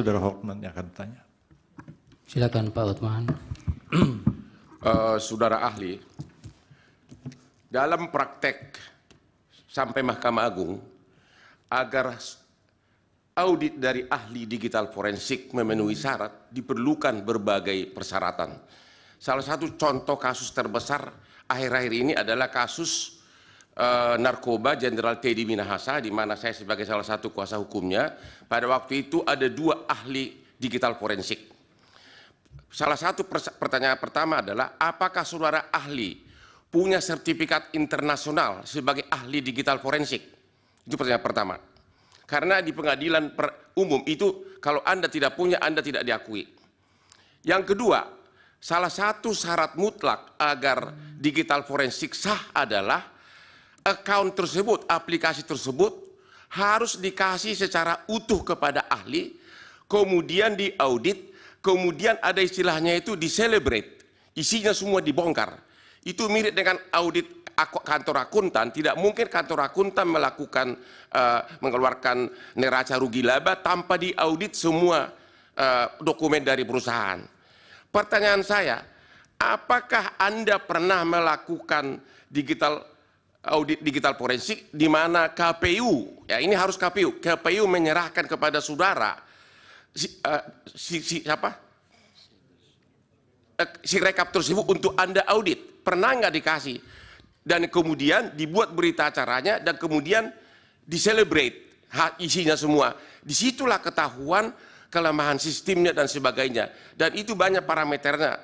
Saudara Hotman yang akan bertanya. Silakan Pak Hotman. uh, eh, saudara ahli, dalam praktek sampai Mahkamah Agung, agar audit dari ahli digital forensik memenuhi syarat, diperlukan berbagai persyaratan. Salah satu contoh kasus terbesar akhir-akhir ini adalah kasus Eh, narkoba Jenderal Teddy Minahasa di mana saya sebagai salah satu kuasa hukumnya pada waktu itu ada dua ahli digital forensik. Salah satu pertanyaan pertama adalah apakah saudara ahli punya sertifikat internasional sebagai ahli digital forensik? Itu pertanyaan pertama. Karena di pengadilan per umum itu kalau Anda tidak punya Anda tidak diakui. Yang kedua, salah satu syarat mutlak agar digital forensik sah adalah account tersebut, aplikasi tersebut harus dikasih secara utuh kepada ahli, kemudian diaudit, kemudian ada istilahnya itu diselebrate. Isinya semua dibongkar. Itu mirip dengan audit kantor akuntan tidak mungkin kantor akuntan melakukan uh, mengeluarkan neraca rugi laba tanpa diaudit semua uh, dokumen dari perusahaan. Pertanyaan saya, apakah Anda pernah melakukan digital audit oh, digital forensik di mana KPU ya ini harus KPU KPU menyerahkan kepada saudara si, uh, si, si siapa uh, eh, si rekap tersebut untuk anda audit pernah nggak dikasih dan kemudian dibuat berita acaranya dan kemudian diselebrate isinya semua disitulah ketahuan kelemahan sistemnya dan sebagainya dan itu banyak parameternya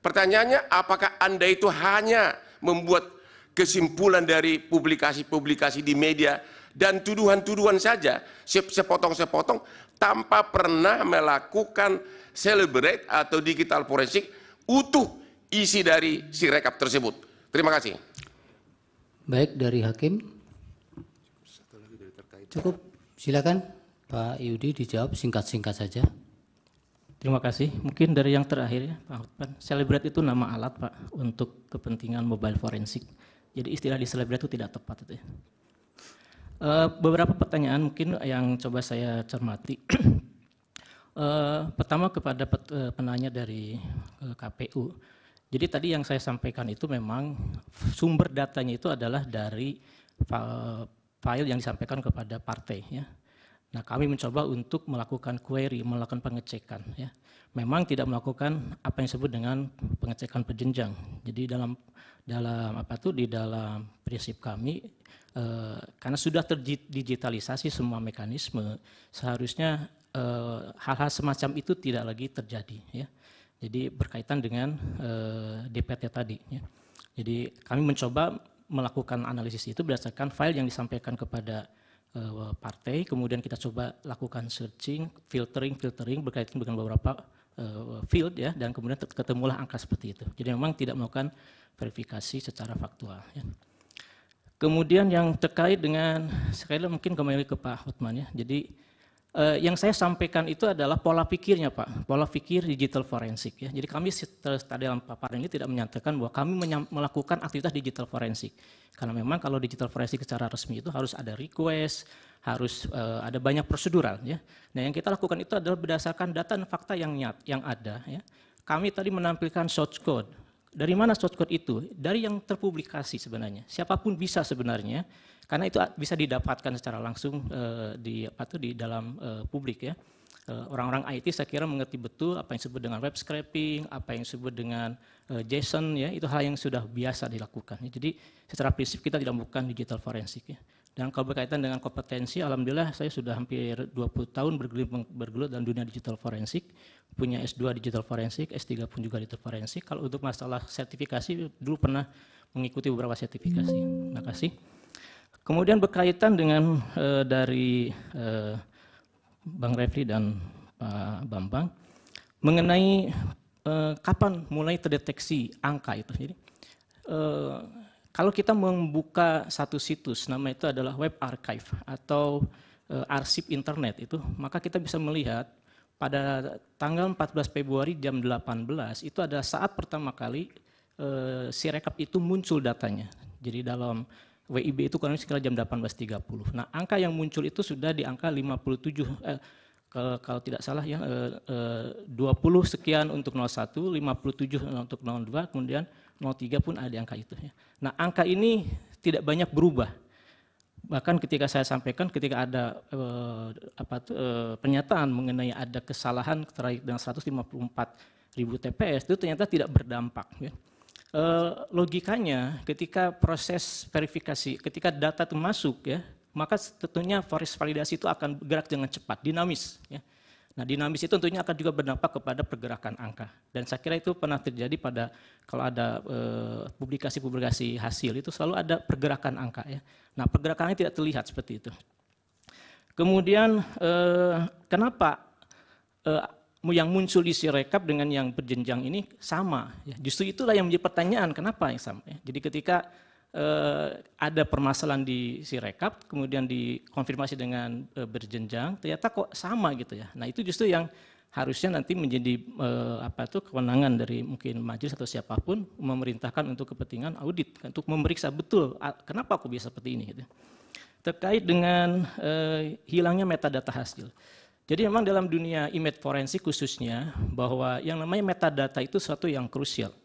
pertanyaannya apakah anda itu hanya membuat kesimpulan dari publikasi-publikasi di media dan tuduhan-tuduhan saja sepotong-sepotong tanpa pernah melakukan celebrate atau digital forensik utuh isi dari si rekap tersebut. Terima kasih. Baik dari hakim. Cukup, silakan Pak Yudi dijawab singkat-singkat saja. Terima kasih. Mungkin dari yang terakhir ya, Pak Hotman. Celebrate itu nama alat Pak untuk kepentingan mobile forensik. Jadi istilah diselebrate itu tidak tepat itu. Ya. Eh, beberapa pertanyaan mungkin yang coba saya cermati. Eh, pertama kepada eh, penanya dari KPU. Jadi tadi yang saya sampaikan itu memang sumber datanya itu adalah dari file yang disampaikan kepada partai ya. Nah, kami mencoba untuk melakukan query, melakukan pengecekan. Ya. Memang tidak melakukan apa yang disebut dengan pengecekan berjenjang. Jadi dalam dalam apa tuh di dalam prinsip kami, eh, karena sudah terdigitalisasi semua mekanisme, seharusnya eh, hal-hal eh, semacam itu tidak lagi terjadi. Ya. Jadi berkaitan dengan eh, DPT tadi. Ya. Jadi kami mencoba melakukan analisis itu berdasarkan file yang disampaikan kepada Eh, partai, kemudian kita coba lakukan searching, filtering, filtering berkaitan dengan beberapa eh, field ya, dan kemudian ketemulah angka seperti itu. Jadi memang tidak melakukan verifikasi secara faktual. Ya. Kemudian yang terkait dengan sekali mungkin kembali ke Pak Hotman ya. Jadi eh, yang saya sampaikan itu adalah pola pikirnya Pak, pola pikir digital forensik ya. Jadi kami tadi dalam paparan ini tidak menyatakan bahwa kami melakukan aktivitas digital forensik. Karena memang kalau digital forensik secara resmi itu harus ada request, harus eh, ada banyak prosedural ya. Nah, yang kita lakukan itu adalah berdasarkan data dan fakta yang nyat, yang ada ya. Kami tadi menampilkan source code dari mana source code itu? Dari yang terpublikasi sebenarnya. Siapapun bisa sebenarnya, karena itu bisa didapatkan secara langsung uh, di apa tuh di dalam uh, publik ya. Eh, orang-orang uh, IT saya kira mengerti betul apa yang disebut dengan web scraping, apa yang disebut dengan JSON ya, itu hal yang sudah biasa dilakukan. Jadi secara prinsip kita tidak bukan digital forensik ya. Dan kalau berkaitan dengan kompetensi, alhamdulillah saya sudah hampir 20 tahun bergelut, bergelut dalam dunia digital forensik, punya S2 digital forensik, S3 pun juga digital forensik. Kalau untuk masalah sertifikasi, dulu pernah mengikuti beberapa sertifikasi. Terima kasih. Kemudian berkaitan dengan e, dari e, Bang Refli dan Pak Bambang, mengenai e, kapan mulai terdeteksi angka itu. Jadi, e, kalau kita membuka satu situs, nama itu adalah web archive atau e, arsip internet itu, maka kita bisa melihat pada tanggal 14 Februari jam 18 itu ada saat pertama kali e, eh, si rekap itu muncul datanya. Jadi dalam WIB itu kurang sekitar jam 18.30. Nah, angka yang muncul itu sudah di angka 57 eh, kalau, kalau tidak salah ya eh, eh, 20 sekian untuk 01, 57 untuk 02, kemudian 03 pun ada angka itu. Ya. Nah angka ini tidak banyak berubah. Bahkan ketika saya sampaikan ketika ada eh, apa, eh, pernyataan mengenai ada kesalahan terkait dengan 154 ribu TPS itu ternyata tidak berdampak. Ya. Eh, logikanya ketika proses verifikasi, ketika data itu masuk ya, maka tentunya forest validasi itu akan bergerak dengan cepat, dinamis. Ya. Nah, dinamis itu tentunya akan juga berdampak kepada pergerakan angka. Dan saya kira itu pernah terjadi pada kalau ada eh, publikasi-publikasi e, hasil itu selalu ada pergerakan angka ya. Nah, pergerakannya tidak terlihat seperti itu. Kemudian e, kenapa e, yang muncul di Sirekap dengan yang berjenjang ini sama? Ya, justru itulah yang menjadi pertanyaan kenapa yang sama. Ya. Jadi ketika eh, ada permasalahan di Sirekap, kemudian dikonfirmasi dengan eh, berjenjang, ternyata kok sama gitu ya. Nah itu justru yang harusnya nanti menjadi eh, apa itu kewenangan dari mungkin majelis atau siapapun memerintahkan untuk kepentingan audit untuk memeriksa betul ah, kenapa aku bisa seperti ini gitu. Terkait dengan eh, hilangnya metadata hasil. Jadi memang dalam dunia image forensik khususnya bahwa yang namanya metadata itu suatu yang krusial.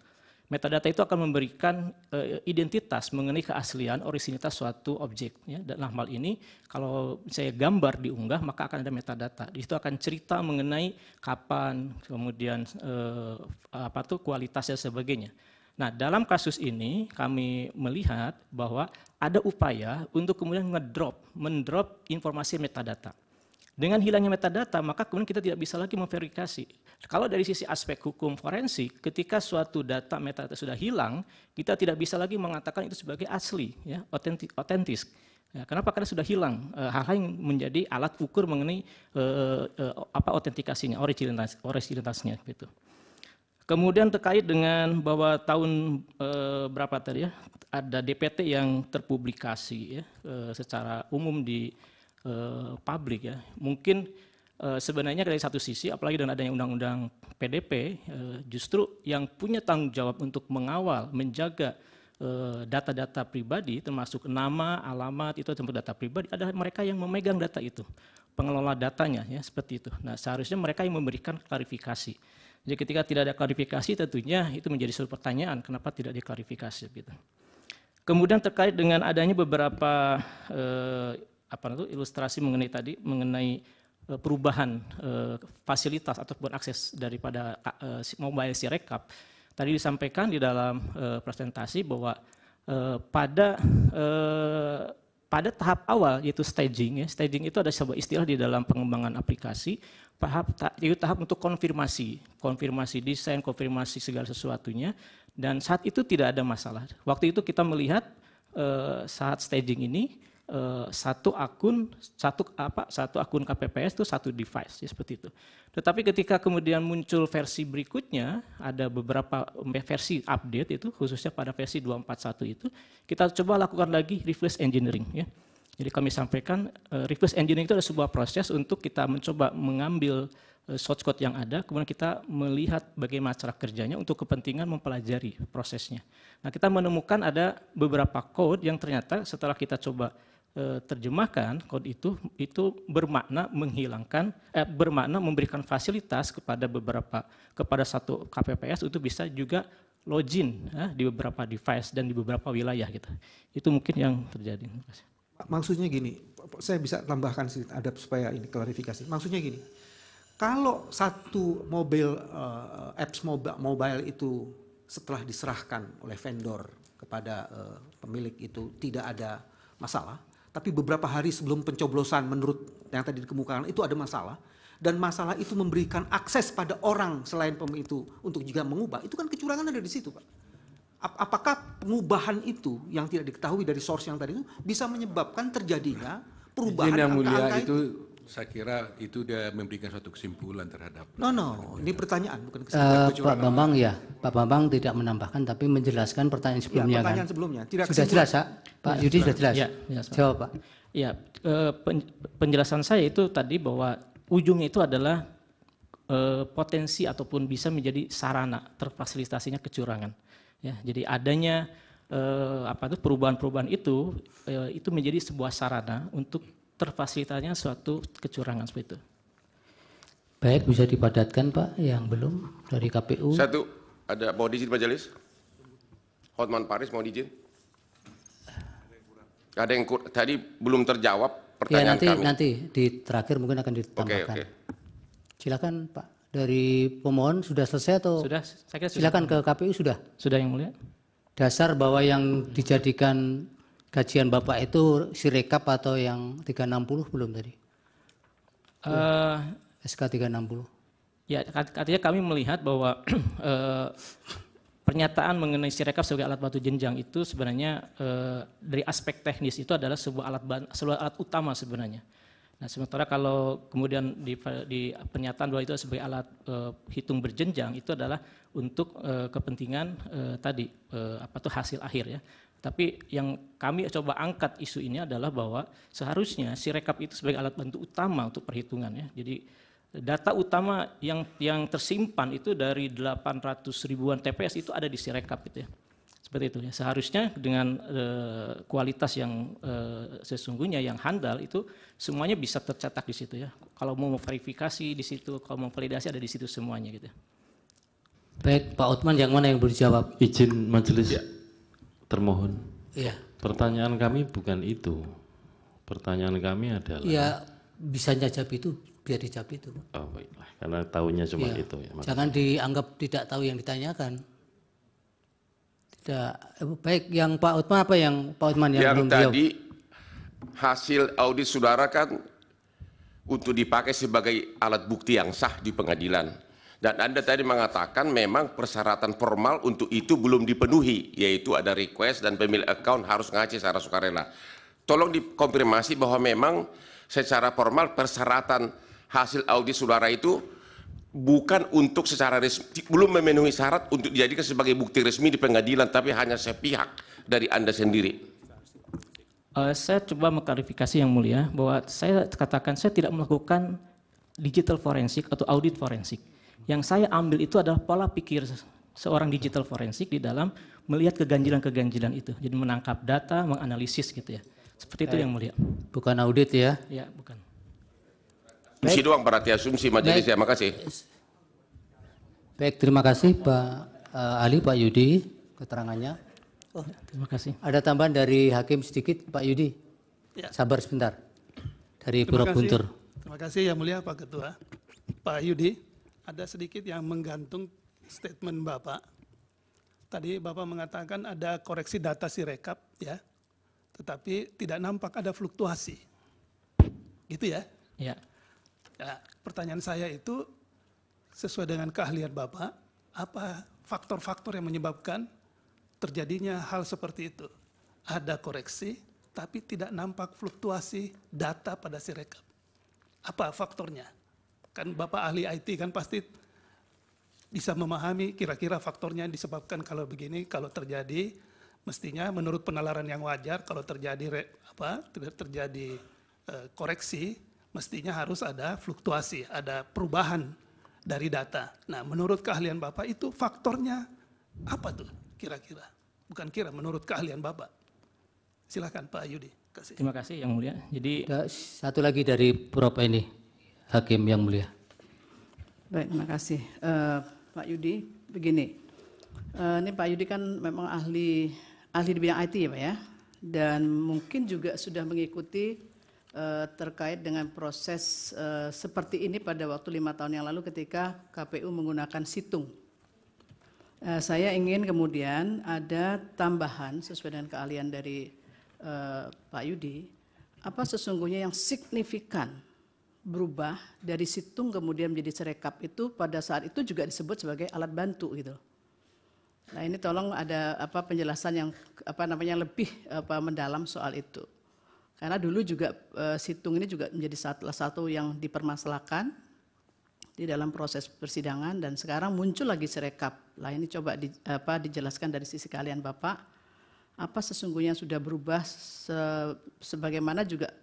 Metadata itu akan memberikan e, identitas mengenai keaslian, orisinitas suatu objek. Ya. Dalam hal ini, kalau saya gambar diunggah, maka akan ada metadata. Di situ akan cerita mengenai kapan, kemudian e, apa tuh kualitasnya sebagainya. Nah, dalam kasus ini kami melihat bahwa ada upaya untuk kemudian ngedrop, mendrop informasi metadata. Dengan hilangnya metadata, maka kemudian kita tidak bisa lagi memverifikasi kalau dari sisi aspek hukum forensik, ketika suatu data metadata sudah hilang, kita tidak bisa lagi mengatakan itu sebagai asli, ya, otentis. Ya, kenapa? Karena sudah hilang hal hal e, yang menjadi alat ukur mengenai e, e, apa otentikasinya, originalitas, originalitasnya gitu. Kemudian terkait dengan bahwa tahun e, berapa tadi ya ada DPT yang terpublikasi ya e, secara umum di e, publik ya. Mungkin Eh, sebenarnya dari satu sisi, apalagi dengan adanya undang-undang PDP, eh, justru yang punya tanggung jawab untuk mengawal, menjaga eh, data-data pribadi, termasuk nama, alamat, itu tempat data pribadi, adalah mereka yang memegang data itu, pengelola datanya, ya seperti itu. Nah, seharusnya mereka yang memberikan klarifikasi. Jadi ketika tidak ada klarifikasi, tentunya itu menjadi suatu pertanyaan, kenapa tidak diklarifikasi gitu. Kemudian terkait dengan adanya beberapa eh, apa itu ilustrasi mengenai tadi mengenai Eh, perubahan eh, fasilitas ataupun akses daripada eh, mobile sirekap tadi disampaikan di dalam presentasi bahwa pada pada tahap awal yaitu staging ya. Staging itu ada sebuah istilah di dalam pengembangan aplikasi, tahap yaitu tahap untuk konfirmasi, konfirmasi desain, konfirmasi segala sesuatunya dan saat itu tidak ada masalah. Waktu itu kita melihat saat staging ini Eh, satu akun satu apa satu akun KPPS itu satu device ya seperti itu. Tetapi ketika kemudian muncul versi berikutnya ada beberapa eh, versi update itu khususnya pada versi 241 itu kita coba lakukan lagi reverse engineering ya. Jadi kami sampaikan eh, reverse engineering itu adalah sebuah proses untuk kita mencoba mengambil source code yang ada, kemudian kita melihat bagaimana cara kerjanya untuk kepentingan mempelajari prosesnya. Nah kita menemukan ada beberapa code yang ternyata setelah kita coba Eh, terjemahkan kode itu itu bermakna menghilangkan eh, bermakna memberikan fasilitas kepada beberapa kepada satu KPPS itu bisa juga login ya, di beberapa device dan di beberapa wilayah gitu. Itu mungkin yang terjadi. Maksudnya gini, saya bisa tambahkan sedikit ada supaya ini klarifikasi. Maksudnya gini, kalau satu mobil uh, apps mobile, mobile itu setelah diserahkan oleh vendor kepada uh, pemilik itu tidak ada masalah, tapi beberapa hari sebelum pencoblosan menurut yang tadi dikemukakan itu ada masalah dan masalah itu memberikan akses pada orang selain itu untuk juga mengubah itu kan kecurangan ada di situ pak apakah pengubahan itu yang tidak diketahui dari source yang tadi itu bisa menyebabkan terjadinya perubahan yang mulia itu, itu saya kira itu dia memberikan suatu kesimpulan terhadap. No, no, ini pertanyaan bukan eh, kesimpulan. Uh, Pak Bambang ya, Pak Bambang tidak menambahkan tapi menjelaskan pertanyaan iya, sebelumnya. Ya, pertanyaan kan? sebelumnya. Tidak sudah jelas, Pak. Pak iya, Yudi sudah jelas. Ya, ya, Jawab, Pak. Ya, penjelasan saya itu tadi bahwa ujungnya itu adalah eh, potensi ataupun bisa menjadi sarana terfasilitasinya kecurangan. Ya, jadi adanya apa itu perubahan-perubahan itu itu menjadi sebuah sarana untuk Terfasilitasnya suatu kecurangan seperti itu. Baik, bisa dipadatkan Pak yang belum dari KPU. Satu, ada mau diizin majelis? Hotman Paris mau diizin? Ada yang tadi belum terjawab ya, pertanyaan ya, nanti, kami. Nanti di terakhir mungkin akan ditambahkan. Okay, okay. Silakan Pak dari pemohon sudah selesai atau sudah saya kira sudah. silakan ke KPU sudah sudah yang mulia dasar bahwa yang dijadikan kajian Bapak itu sirekap atau yang 360 belum tadi? Uh, SK 360. Ya, artinya kami melihat bahwa uh, pernyataan mengenai sirekap sebagai alat batu jenjang itu sebenarnya uh, dari aspek teknis itu adalah sebuah alat sebuah alat utama sebenarnya. Nah, sementara kalau kemudian di, di pernyataan bahwa itu sebagai alat eh, hitung berjenjang itu adalah untuk kepentingan tadi apa tuh hasil akhir ya. Tapi yang kami coba angkat isu ini adalah bahwa seharusnya si rekap itu sebagai alat bantu utama untuk perhitungan ya. Jadi data utama yang yang tersimpan itu dari 800 ribuan TPS itu ada di si rekap gitu ya. Seperti itu ya. Seharusnya dengan e, kualitas yang e, sesungguhnya yang handal itu semuanya bisa tercetak di situ ya. Kalau mau verifikasi di situ, kalau mau validasi ada di situ semuanya gitu. Ya. Baik, Pak Utman yang mana yang boleh jawab? Izin majelis. Ya termohon. Iya. Pertanyaan kami bukan itu. Pertanyaan kami adalah. Ya bisa nyajab itu biar dijawab itu. Oh baiklah, karena tahunya cuma ya. itu. Ya, Jangan dianggap tidak tahu yang ditanyakan. Tidak eh, baik yang Pak Utman apa yang Pak Utman yang, yang belum tadi jawab? hasil audit saudara kan untuk dipakai sebagai alat bukti yang sah di pengadilan. Dan Anda tadi mengatakan memang persyaratan formal untuk itu belum dipenuhi, yaitu ada request dan pemilik account harus ngaji secara sukarela. Tolong dikonfirmasi bahwa memang secara formal persyaratan hasil audit saudara itu bukan untuk secara resmi, belum memenuhi syarat untuk dijadikan sebagai bukti resmi di pengadilan, tapi hanya sepihak dari Anda sendiri. Uh, saya coba mengklarifikasi yang mulia bahwa saya katakan saya tidak melakukan digital forensik atau audit forensik yang saya ambil itu adalah pola pikir seorang digital forensik di dalam melihat keganjilan-keganjilan itu. Jadi menangkap data, menganalisis gitu ya. Seperti itu Baik. yang mulia. Bukan audit ya? Ya, bukan. Misi doang berarti asumsi majelis ya. Makasih. Baik, terima kasih Pak uh, Ali, Pak Yudi keterangannya. Oh, ya. terima kasih. Ada tambahan dari hakim sedikit, Pak Yudi. Ya. Sabar sebentar. Dari Pura Buntur. Terima kasih yang mulia Pak Ketua. Pak Yudi ada sedikit yang menggantung statement Bapak. Tadi Bapak mengatakan ada koreksi data sirekap ya, tetapi tidak nampak ada fluktuasi. Gitu ya? Ya. ya pertanyaan saya itu sesuai dengan keahlian Bapak, apa faktor-faktor yang menyebabkan terjadinya hal seperti itu? Ada koreksi, tapi tidak nampak fluktuasi data pada sirekap. Apa faktornya? kan Bapak ahli IT kan pasti bisa memahami kira-kira faktornya yang disebabkan kalau begini kalau terjadi mestinya menurut penalaran yang wajar kalau terjadi apa terjadi e, koreksi mestinya harus ada fluktuasi, ada perubahan dari data. Nah, menurut keahlian Bapak itu faktornya apa tuh kira-kira? Bukan kira menurut keahlian Bapak. Silakan Pak Yudi. Kasih. Terima kasih Yang Mulia. Jadi satu lagi dari Prof ini. Hakim yang mulia. Baik, terima kasih. Uh, Pak Yudi, begini. Uh, ini Pak Yudi kan memang ahli ahli di bidang IT ya Pak ya. Dan mungkin juga sudah mengikuti uh, terkait dengan proses uh, seperti ini pada waktu lima tahun yang lalu ketika KPU menggunakan situng. Uh, saya ingin kemudian ada tambahan sesuai dengan keahlian dari uh, Pak Yudi. Apa sesungguhnya yang signifikan berubah dari situng kemudian menjadi serekap itu pada saat itu juga disebut sebagai alat bantu gitu. Nah ini tolong ada apa penjelasan yang apa namanya lebih apa mendalam soal itu. Karena dulu juga e, situng ini juga menjadi salah satu yang dipermasalahkan di dalam proses persidangan dan sekarang muncul lagi serekap. Nah ini coba di, apa dijelaskan dari sisi kalian Bapak apa sesungguhnya sudah berubah se, sebagaimana juga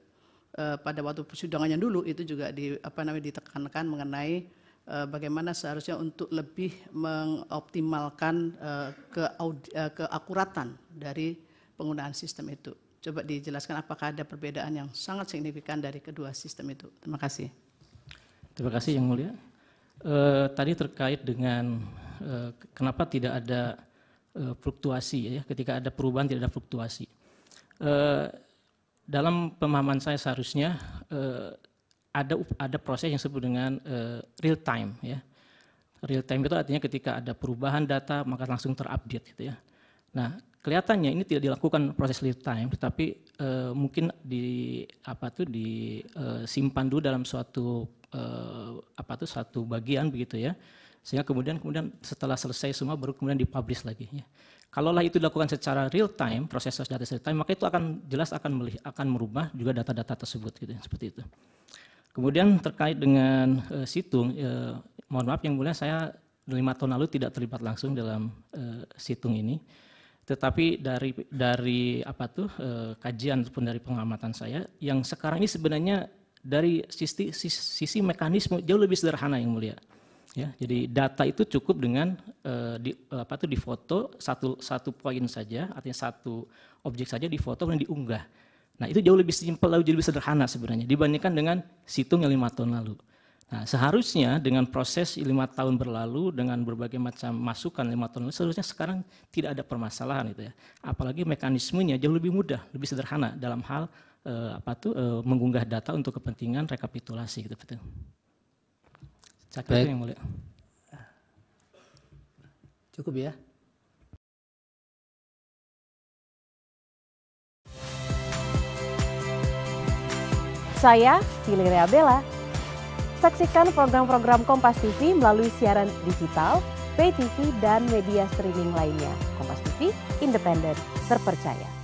Eh, pada waktu persidangannya dulu itu juga di apa namanya ditekankan mengenai eh, bagaimana seharusnya untuk lebih mengoptimalkan eh, ke eh, keakuratan dari penggunaan sistem itu. Coba dijelaskan apakah ada perbedaan yang sangat signifikan dari kedua sistem itu. Terima kasih. Terima kasih yang mulia. E, tadi terkait dengan e, kenapa tidak ada e, fluktuasi ya, ketika ada perubahan tidak ada fluktuasi. E, dalam pemahaman saya seharusnya eh, ada ada proses yang disebut dengan eh, real time ya. Real time itu artinya ketika ada perubahan data maka langsung terupdate gitu ya. Nah, kelihatannya ini tidak dilakukan proses real time tetapi eh, mungkin di apa tuh disimpan eh, dulu dalam suatu eh, apa tuh satu bagian begitu ya. Sehingga kemudian kemudian setelah selesai semua baru kemudian dipublish lagi ya. Kalaulah itu dilakukan secara real time, proses data real time, maka itu akan jelas akan melihat, akan merubah juga data-data tersebut gitu, seperti itu. Kemudian terkait dengan e, situng, e, mohon maaf yang mulia saya lima tahun lalu tidak terlibat langsung dalam e, situng ini, tetapi dari dari apa tuh e, kajian ataupun dari pengamatan saya, yang sekarang ini sebenarnya dari sisi, sisi, sisi mekanisme jauh lebih sederhana yang mulia. Ya, jadi data itu cukup dengan eh, di, apa tuh difoto satu satu poin saja, artinya satu objek saja difoto dan diunggah. Nah itu jauh lebih simpel jauh lebih sederhana sebenarnya dibandingkan dengan situng yang lima tahun lalu. Nah seharusnya dengan proses lima tahun berlalu dengan berbagai macam masukan lima tahun lalu seharusnya sekarang tidak ada permasalahan itu ya. Apalagi mekanismenya jauh lebih mudah, lebih sederhana dalam hal uh, apa tuh eh, mengunggah data untuk kepentingan rekapitulasi gitu. -gitu. Cakil Baik. yang Cukup ya. Saya Fili Bella. Saksikan program-program Kompas TV melalui siaran digital, pay TV, dan media streaming lainnya. Kompas TV, independen, terpercaya.